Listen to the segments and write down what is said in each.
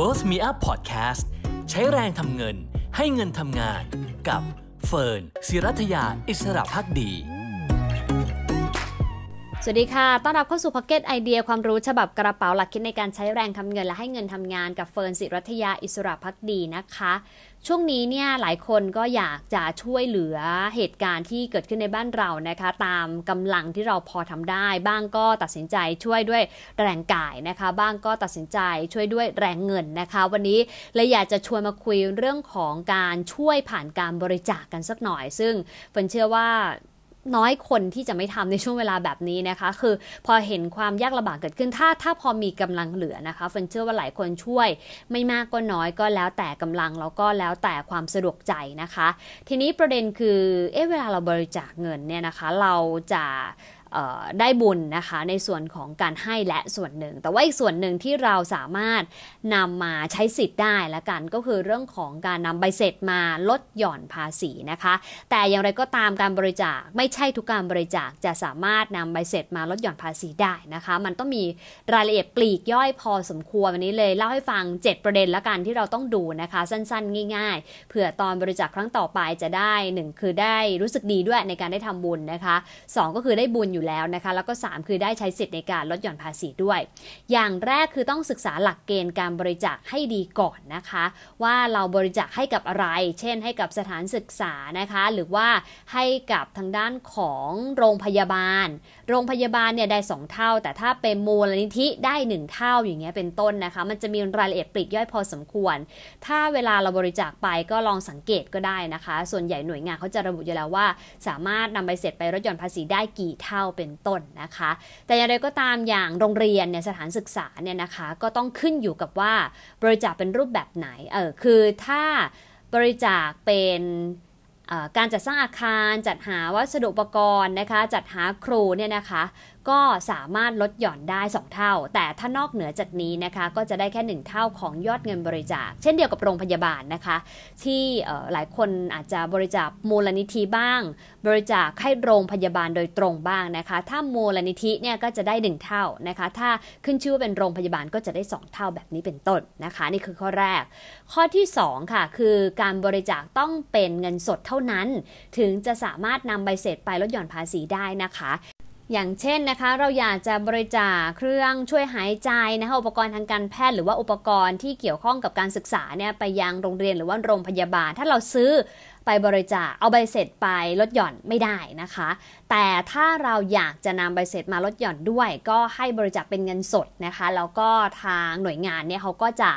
Worth Me Up Podcast ใช้แรงทำเงินให้เงินทำงาน กับเฟิร์น ศิรัทยาอิสระพักดีสวัสดีค่ะ ต้อนรับเข้าสู่พ็อกเก็ตไอเดีย ความรู้ฉบับกระเป๋าหลักคิดในการใช้แรงทำเงิน และให้เงินทำงานกับเฟิร์นสิรัทยาอิสระพักดีนะคะ ช่วงนี้เนี่ยหลายคนก็อยากจะช่วยเหลือเหตุการณ์ที่เกิดขึ้นในบ้านเรานะคะ ตามกำลังที่เราพอทำได้ บ้างก็ตัดสินใจช่วยด้วยแรงกายนะคะ บ้างก็ตัดสินใจช่วยด้วยแรงเงินนะคะ วันนี้เลยอยากจะชวนมาคุยเรื่องของการช่วยผ่านการบริจาคกกันสักหน่อย ซึ่งเฟิร์นเชื่อว่าน้อยคนที่จะไม่ทำในช่วงเวลาแบบนี้นะคะ คือพอเห็นความยากลำบากเกิดขึ้นถ้า ถ้าพอมีกำลังเหลือนะคะเฟินเชื่อว่าหลายคนช่วย ไม่มากก็น้อยก็แล้วแต่กำลัง แล้วก็แล้วแต่ความสะดวกใจนะคะ ทีนี้ประเด็นคือ เอ๊ะเวลาเราบริจาคเงินเนี่ยนะคะ เราจะได้บุญนะคะในส่วนของการให้และส่วนหนึ่ง แต่ว่าอีกส่วนหนึ่งที่เราสามารถนำมาใช้สิทธิ์ได้ละกันก็คือเรื่องของการนำใบเสร็จมาลดหย่อนภาษีนะคะ แต่อย่างไรก็ตามการบริจาคไม่ใช่ทุกการบริจาคจะสามารถนำใบเสร็จมาลดหย่อนภาษีได้นะคะ มันต้องมีรายละเอียดปลีกย่อยพอสมควรวันนี้เลยเล่าให้ฟัง 7 ประเด็นละกันที่เราต้องดูนะคะสั้นๆง่าย ๆเผื่อตอนบริจาคครั้งต่อไปจะได้ 1 คือได้รู้สึกดีด้วยในการได้ทำบุญนะคะ 2 ก็คือได้บุญอยูู่่แล้วนะคะแล้วก็ 3 คือได้ใช้สิทธิ์ในการลดหย่อนภาษีด้วย อย่างแรกคือต้องศึกษาหลักเกณฑ์การบริจาคให้ดีก่อนนะคะ ว่าเราบริจาคให้กับอะไร เช่นให้กับสถานศึกษานะคะ หรือว่าให้กับทางด้านของโรงพยาบาล โรงพยาบาลเนี่ยได้ 2 เท่า แต่ถ้าเป็นมูลนิธิได้ 1 เท่าอย่างเงี้ยเป็นต้นนะคะมันจะมีรายละเอียดปลีกย่อยพอสมควร ถ้าเวลาเราบริจาคไปก็ลองสังเกตก็ได้นะคะ ส่วนใหญ่หน่วยงานเขาจะระบุอยู่แล้วว่า สามารถนำใบเสร็จไปลดหย่อนภาษีได้กี่เท่าเป็นต้นนะคะ แต่อย่างไรก็ตามอย่างโรงเรียนเนี่ย สถานศึกษาเนี่ยนะคะ ก็ต้องขึ้นอยู่กับว่าบริจาคเป็นรูปแบบไหน เออ คือถ้าบริจาคเป็นการจัดสร้างอาคารจัดหาวัสดุอุปกรณ์นะคะจัดหาครูเนี่ยนะคะก็สามารถลดหย่อนได้ 2 เท่า แต่ถ้านอกเหนือจากนี้นะคะก็จะได้แค่1เท่าของยอดเงินบริจาคเช่นเดียวกับโรงพยาบาลนะคะ ที่หลายคนอาจจะบริจาคมูลนิธิบ้าง บริจาคให้โรงพยาบาลโดยตรงบ้างนะคะถ้ามูลนิธิเนี่ยก็จะได้1เท่านะคะถ้าขึ้นชื่อว่าเป็นโรงพยาบาลก็จะได้ 2 เท่าแบบนี้เป็นต้นนะคะนี่คือข้อแรก ข้อที่2ค่ะคือการบริจาคต้องเป็นเงินสดเท่าท่านั้นถึงจะสามารถนำใบเสร็จไปลดหย่อนภาษีได้นะคะ อย่างเช่นนะคะ เราอยากจะบริจาคเครื่องช่วยหายใจนะคะอุปกรณ์ทางการแพทย์หรือว่าอุปกรณ์ที่เกี่ยวข้องกับการศึกษาเนี่ย ไปยังโรงเรียนหรือว่าโรงพยาบาลถ้าเราซื้อไปบริจาคเอาใบเสร็จไปลดหย่อนไม่ได้นะคะ แต่ถ้าเราอยากจะนำใบเสร็จมาลดหย่อนด้วย ก็ให้บริจาคเป็นเงินสดนะคะแล้วก็ทางหน่วยงานเนี่ยเขาก็จะ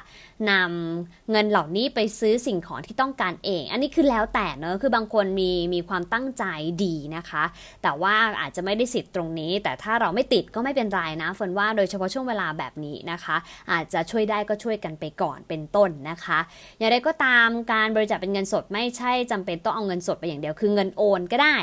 นำเงินเหล่านี้ไปซื้อสิ่งของที่ต้องการเอง อันนี้คือแล้วแต่เนอะคือบางคนมีมีความตั้งใจดีนะคะ แต่ว่าอาจจะไม่ได้สิทธิ์ตรงนี้ แต่ถ้าเราไม่ติดก็ไม่เป็นไรนะฝนว่าโดยเฉพาะช่วงเวลาแบบนี้นะคะ อาจจะช่วยได้ก็ช่วยกันไปก่อนเป็นต้นนะคะ อย่างไรก็ตามการบริจาคเป็นเงินสดไม่ใช่จะจำเป็นต้องเอาเงินสดไปอย่างเดียวคือเงินโอนก็ได้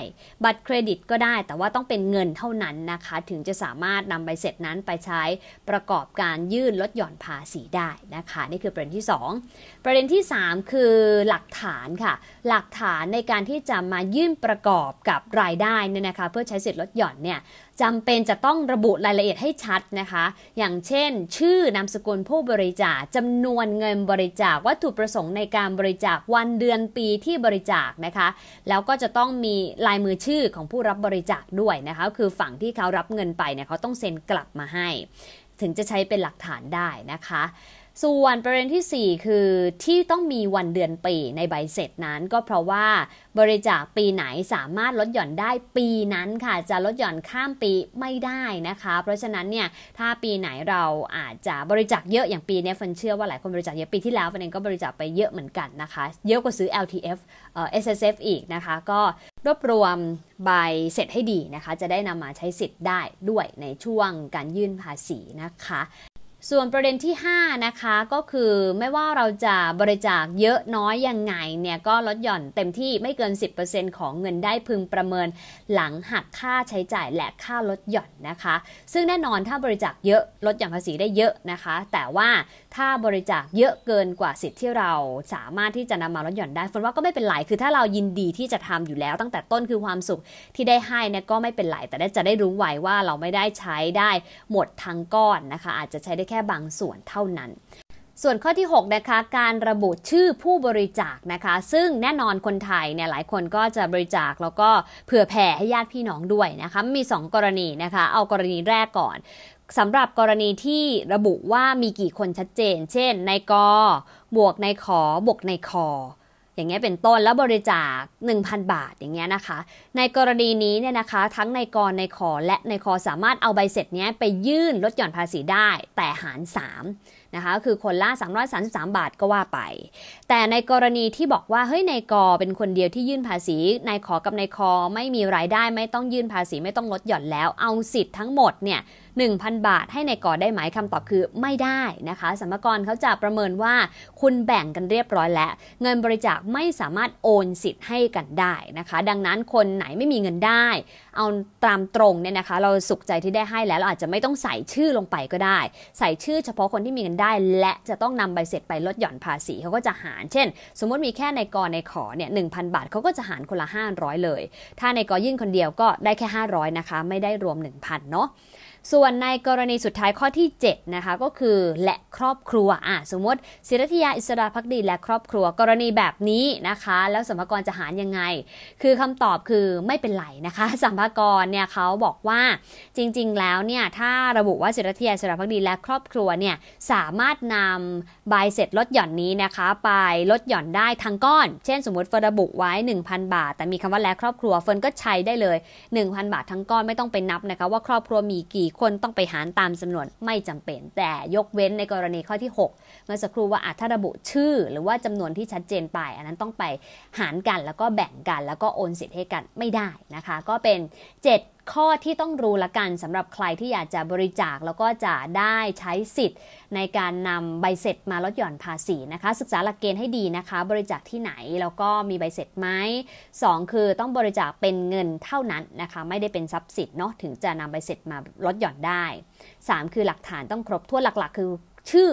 บัตรเครดิตก็ได้แต่ว่าต้องเป็นเงินเท่านั้นนะคะ ถึงจะสามารถนำใบเสร็จนั้นไปใช้ประกอบการยื่นลดหย่อนภาษีได้นะคะนี่คือประเด็นที่ 2 ประเด็นที่ 3 คือหลักฐานค่ะ หลักฐานในการที่จะมายื่นประกอบกับรายได้เนี่ยนะคะ เพื่อใช้สิทธิ์ลดหย่อนเนี่ยจำเป็นจะต้องระบุรายละเอียดให้ชัดนะคะ อย่างเช่นชื่อ นามสกุลผู้บริจาคจำนวนเงินบริจาค วัตถุประสงค์ในการบริจาควันเดือนปีที่บริจาคนะคะ แล้วก็จะต้องมีลายมือชื่อของผู้รับบริจาคด้วยนะคะ คือฝั่งที่เขารับเงินไปเนี่ยเขาต้องเซ็นกลับมาให้ ถึงจะใช้เป็นหลักฐานได้นะคะส่วนประเด็นที่4คือที่ต้องมีวันเดือนปีในใบเสร็จนั้น ก็เพราะว่าบริจาคปีไหนสามารถลดหย่อนได้ปีนั้น ค่ะจะลดหย่อนข้ามปีไม่ได้นะคะ เพราะฉะนั้นเนี่ยถ้าปีไหนเราอาจจะบริจาคเยอะอย่างปีนี้ฟันเชื่อว่าหลายคนบริจาคเยอะปีที่แล้วฟันเองก็บริจาคไปเยอะเหมือนกันนะคะเยอะกว่าซื้อ LTF เอ่อ SSF อีกนะคะ ก็รวบรวมใบเสร็จให้ดีนะคะ จะได้นำมาใช้สิทธิ์ได้ด้วยในช่วงการยื่นภาษีนะคะส่วนประเด็นที่ 5 นะคะก็คือไม่ว่าเราจะบริจาคเยอะน้อยยังไงเนี่ย ก็ลดหย่อนเต็มที่ไม่เกิน 10%ของเงินได้พึงประเมิน หลังหักค่าใช้จ่ายและค่าลดหย่อนนะคะ ซึ่งแน่นอนถ้าบริจาคเยอะลดหย่อนภาษีได้เยอะนะคะ แต่ว่าถ้าบริจาคเยอะเกินกว่าสิทธิ์ที่เราสามารถที่จะนำมาลดหย่อนได้ฝนว่าก็ไม่เป็นไร คือถ้าเรายินดีที่จะทำอยู่แล้ว ตั้งแต่ต้นคือความสุขที่ได้ให้เนี่ยก็ไม่เป็นไร แต่จะได้รู้ไว้ว่าเราไม่ได้ใช้ได้หมดทั้งก้อนนะคะ อาจจะใช้ได้แค่บางส่วนเท่านั้น ส่วนข้อที่6นะคะ การระบุชื่อผู้บริจาคนะคะ ซึ่งแน่นอนคนไทยเนี่ยหลายคนก็จะบริจาคแล้วก็เผื่อแผ่ให้ญาติพี่น้องด้วยนะคะ มี2กรณีนะคะ เอากรณีแรกก่อนสำหรับกรณีที่ระบุว่ามีกี่คนชัดเจน เช่น ในกอบวกในขอบวกในคออย่างเงี้ยเป็นต้นแล้วบริจาค 1,000 บาทอย่างเงี้ยนะคะในกรณีนี้เนี่ยนะคะ ทั้งในกรในขอและในคอสามารถเอาใบเสร็จเนี้ยไปยื่นลดหย่อนภาษีได้แต่หาร 3นะคะคือคนละ333บาทก็ว่าไป แต่ในกรณีที่บอกว่าเฮ้ยนายกเป็นคนเดียวที่ยื่นภาษีนายขอกับนายคอไม่มีรายได้ ไม่ต้องยื่นภาษีไม่ต้องลดหย่อนแล้วเอาสิทธิ์ทั้งหมดเนี่ย1,000 บาทให้ในายกอได้ไหมคำตอบคือไม่ได้นะคะ สมรกรเขาจะประเมินว่าคุณแบ่งกันเรียบร้อยแล้ว เงินบริจาคไม่สามารถโอนสิทธิ์ให้กันได้นะคะ ดังนั้นคนไหนไม่มีเงินได้เอาตามตรงเนี่ยนะคะ เราสุขใจที่ได้ให้แล้ว เราอาจจะไม่ต้องใส่ชื่อลงไปก็ได้ ใส่ชื่อเฉพาะคนที่มีเงินได้และจะต้องนำใบเสร็จไปลดหย่อนภาษีเขาก็จะหาร เช่น สมมติมีแค่ในกรในขอเนี่ยหนึ่งบาทเขาก็จะหารคนละ 500เลย ถ้าในกอยื่นคนเดียวก็ได้แค่ 500นะคะไม่ได้รวม 1,000เนาะส่วนในกรณีสุดท้ายข้อที่7นะคะก็คือและครอบครัวอ่ะสมมติ ศิรธิยาอิสระพักดีและครอบครัวกรณีแบบนี้นะคะ แล้วสัมภาระจะหารยังไงคือคำตอบคือไม่เป็นไรนะคะสัมภาระเนี่ยเขาบอกว่าจริงๆ แล้วเนี่ยถ้าระบุว่าศิรธิยาอิสระพักดีและ ครอบครัวเนี่ยสามารถนำใบเสร็จลดหย่อนนี้นะคะ ไปลดหย่อนได้ทั้งก้อน เช่นสมมติเฟิร์นระบุไว้1,000บาท แต่มีคำว่าและครอบครัวเฟิร์นก็ใช้ได้เลย 1,000 บาททั้งก้อนไม่ต้องไปนับนะคะว่าครอบครัวมีกี่คนต้องไปหารตามจำนวนไม่จำเป็น แต่ยกเว้นในกรณีข้อที่ 6 เมื่อสักครู่ว่าอาจถ้าระบุชื่อ หรือว่าจำนวนที่ชัดเจนไป อันนั้นต้องไปหารกันแล้วก็แบ่งกัน แล้วก็โอนสิทธิ์ให้กันไม่ได้นะคะ ก็เป็น 7ข้อที่ต้องรู้ละกันสำหรับใครที่อยากจะบริจาคแล้วก็จะได้ใช้สิทธิ์ ในการนำใบเสร็จมาลดหย่อนภาษีนะคะ ศึกษาหลักเกณฑ์ให้ดีนะคะบริจาคที่ไหน แล้วก็มีใบเสร็จไหม2คือต้องบริจาคเป็นเงินเท่านั้นนะคะ ไม่ได้เป็นทรัพย์สินเนาะถึงจะนำใบเสร็จมาลดหย่อนได้3คือหลักฐานต้องครบถ้วนหลักๆคือชื่อ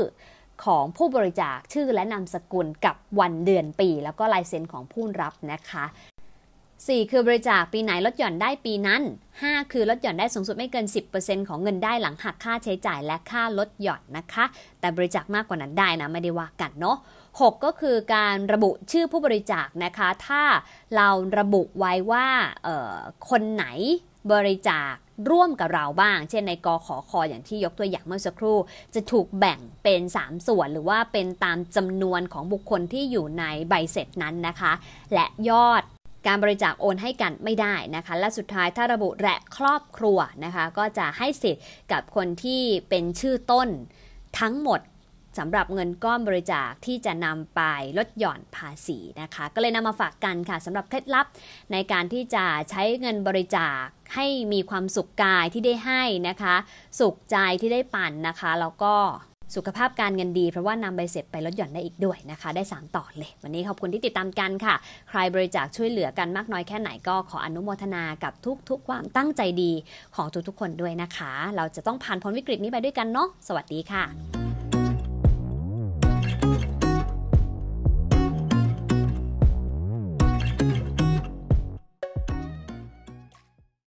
ของผู้บริจาคชื่อและนามสกุลกับวันเดือนปี แล้วก็ลายเซ็นของผู้รับนะคะ4คือบริจาคปีไหนลดหย่อนได้ปีนั้น 5 คือลดหย่อนได้สูงสุดไม่เกิน 10%ของเงินได้หลังหักค่าใช้จ่ายและค่าลดหย่อนนะคะ แต่บริจาคมากกว่านั้นได้นะไม่ได้ว่ากันเนาะ6ก็คือการระบุชื่อผู้บริจาคนะคะ ถ้าเราระบุไว้ว่าคนไหนบริจาคร่วมกับเราบ้าง เช่นในกอขอคออย่างที่ยกตัวอย่างเมื่อสักครู่ จะถูกแบ่งเป็น 3 ส่วน หรือว่าเป็นตามจำนวนของบุคคลที่อยู่ในใบเสร็จนั้นนะคะ และยอดการบริจาคโอนให้กันไม่ได้นะคะ และสุดท้ายถ้าระบุแระครอบครัวนะคะ ก็จะให้สิทธิ์กับคนที่เป็นชื่อต้นทั้งหมดสำหรับเงินก้อนบริจาคที่จะนำไปลดหย่อนภาษีนะคะ ก็เลยนำมาฝากกันค่ะสำหรับเคล็ดลับในการที่จะใช้เงินบริจาคให้มีความสุขกายที่ได้ให้นะคะ สุขใจที่ได้ปั่นนะคะ แล้วก็สุขภาพการเงินดีเพราะว่านำใบเสร็จไปลดหย่อนได้อีกด้วยนะคะ ได้ 3 ต่อเลย วันนี้ขอบคุณที่ติดตามกันค่ะ ใครบริจาคช่วยเหลือกันมากน้อยแค่ไหนก็ขออนุโมทนากับทุก ๆ ความตั้งใจดีของทุก ๆ คนด้วยนะคะ เราจะต้องผ่านพ้นวิกฤตนี้ไปด้วยกันเนาะสวัสดีค่ะ